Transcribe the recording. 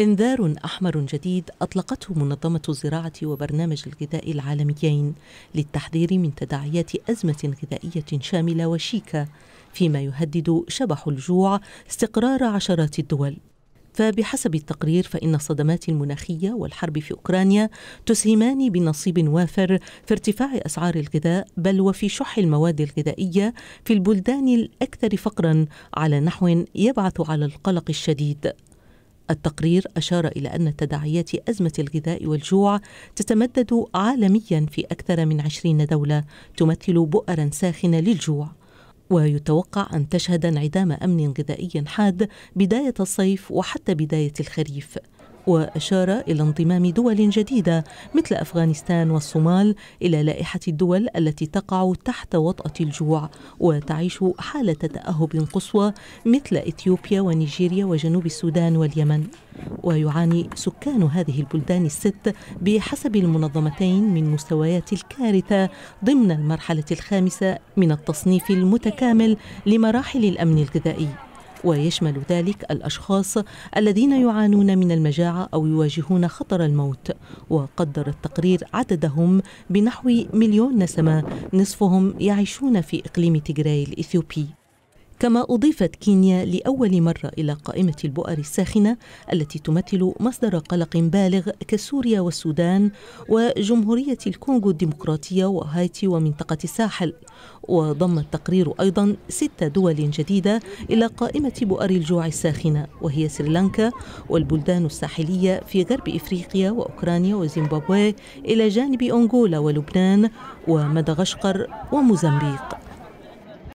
إنذار أحمر جديد أطلقته منظمة الزراعة وبرنامج الغذاء العالميين للتحذير من تداعيات أزمة غذائية شاملة وشيكة فيما يهدد شبح الجوع استقرار عشرات الدول فبحسب التقرير فإن الصدمات المناخية والحرب في أوكرانيا تسهمان بنصيب وافر في ارتفاع أسعار الغذاء بل وفي شح المواد الغذائية في البلدان الأكثر فقرا على نحو يبعث على القلق الشديد التقرير أشار إلى أن تداعيات أزمة الغذاء والجوع تتمدد عالميا في أكثر من عشرين دولة تمثل بؤرا ساخنة للجوع ويتوقع أن تشهد انعدام أمن غذائي حاد بداية الصيف وحتى بداية الخريف وأشار إلى انضمام دول جديدة مثل أفغانستان والصومال إلى لائحة الدول التي تقع تحت وطأة الجوع وتعيش حالة تأهب قصوى مثل إثيوبيا ونيجيريا وجنوب السودان واليمن ويعاني سكان هذه البلدان الست بحسب المنظمتين من مستويات الكارثة ضمن المرحلة الخامسة من التصنيف المتكامل لمراحل الأمن الغذائي ويشمل ذلك الأشخاص الذين يعانون من المجاعة أو يواجهون خطر الموت وقدر التقرير عددهم بنحو مليون نسمة نصفهم يعيشون في إقليم تجراي الإثيوبي كما أضيفت كينيا لأول مرة إلى قائمة البؤر الساخنة التي تمثل مصدر قلق بالغ كسوريا والسودان وجمهورية الكونغو الديمقراطية وهايتي ومنطقة الساحل وضم التقرير أيضا ست دول جديدة إلى قائمة بؤر الجوع الساخنة وهي سريلانكا والبلدان الساحلية في غرب إفريقيا وأوكرانيا وزيمبابوي إلى جانب أنغولا ولبنان ومدغشقر وموزمبيق